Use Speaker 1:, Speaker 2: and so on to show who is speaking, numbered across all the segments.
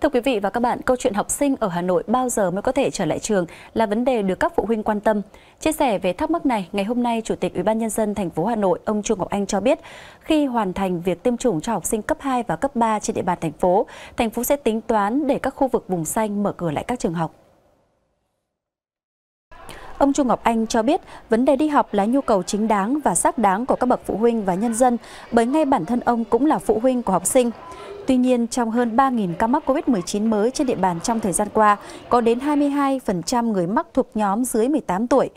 Speaker 1: Thưa quý vị và các bạn, câu chuyện học sinh ở Hà Nội bao giờ mới có thể trở lại trường là vấn đề được các phụ huynh quan tâm. Chia sẻ về thắc mắc này, ngày hôm nay Chủ tịch Ủy ban nhân dân thành phố Hà Nội, ông Trung Ngọc Anh cho biết, khi hoàn thành việc tiêm chủng cho học sinh cấp 2 và cấp 3 trên địa bàn thành phố, thành phố sẽ tính toán để các khu vực vùng xanh mở cửa lại các trường học. Ông Trung Ngọc Anh cho biết vấn đề đi học là nhu cầu chính đáng và xác đáng của các bậc phụ huynh và nhân dân bởi ngay bản thân ông cũng là phụ huynh của học sinh. Tuy nhiên, trong hơn 3.000 ca mắc COVID-19 mới trên địa bàn trong thời gian qua, có đến 22% người mắc thuộc nhóm dưới 18 tuổi.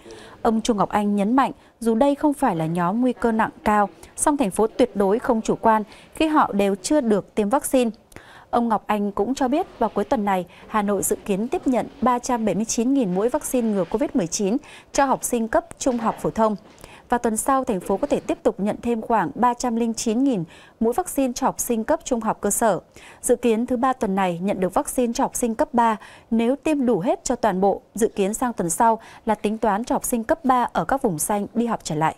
Speaker 1: Ông Trung Ngọc Anh nhấn mạnh, dù đây không phải là nhóm nguy cơ nặng cao, song thành phố tuyệt đối không chủ quan khi họ đều chưa được tiêm vaccine. Ông Ngọc Anh cũng cho biết vào cuối tuần này, Hà Nội dự kiến tiếp nhận 379.000 mũi vaccine ngừa COVID-19 cho học sinh cấp trung học phổ thông. Và tuần sau, thành phố có thể tiếp tục nhận thêm khoảng 309.000 mũi vaccine cho học sinh cấp trung học cơ sở. Dự kiến thứ ba tuần này nhận được vaccine cho học sinh cấp 3 nếu tiêm đủ hết cho toàn bộ. Dự kiến sang tuần sau là tính toán cho học sinh cấp 3 ở các vùng xanh đi học trở lại.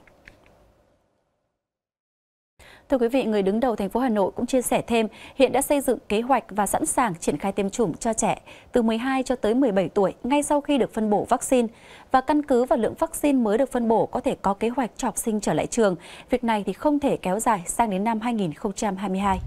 Speaker 1: Thưa quý vị, người đứng đầu thành phố Hà Nội cũng chia sẻ thêm, hiện đã xây dựng kế hoạch và sẵn sàng triển khai tiêm chủng cho trẻ từ 12 cho tới 17 tuổi ngay sau khi được phân bổ vaccine. Và căn cứ vào lượng vaccine mới được phân bổ có thể có kế hoạch cho học sinh trở lại trường. Việc này thì không thể kéo dài sang đến năm 2022.